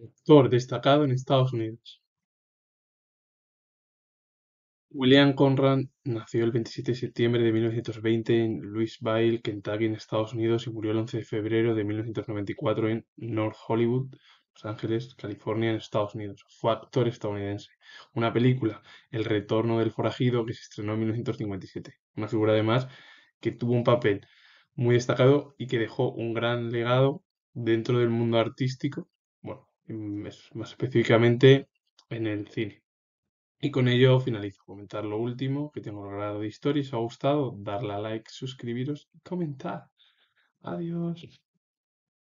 Actor destacado en Estados Unidos. William Conrad nació el 27 de septiembre de 1920 en Louisville, Kentucky, en Estados Unidos, y murió el 11 de febrero de 1994 en North Hollywood, Los Ángeles, California, en Estados Unidos. Fue actor estadounidense. Una película, El retorno del forajido, que se estrenó en 1957. Una figura, además, que tuvo un papel muy destacado y que dejó un gran legado dentro del mundo artístico, bueno, Mm, más específicamente en el cine. Y con ello finalizo. Comentar lo último que tengo logrado de historia. Si os ha gustado, darle a like, suscribiros y comentar. Adiós.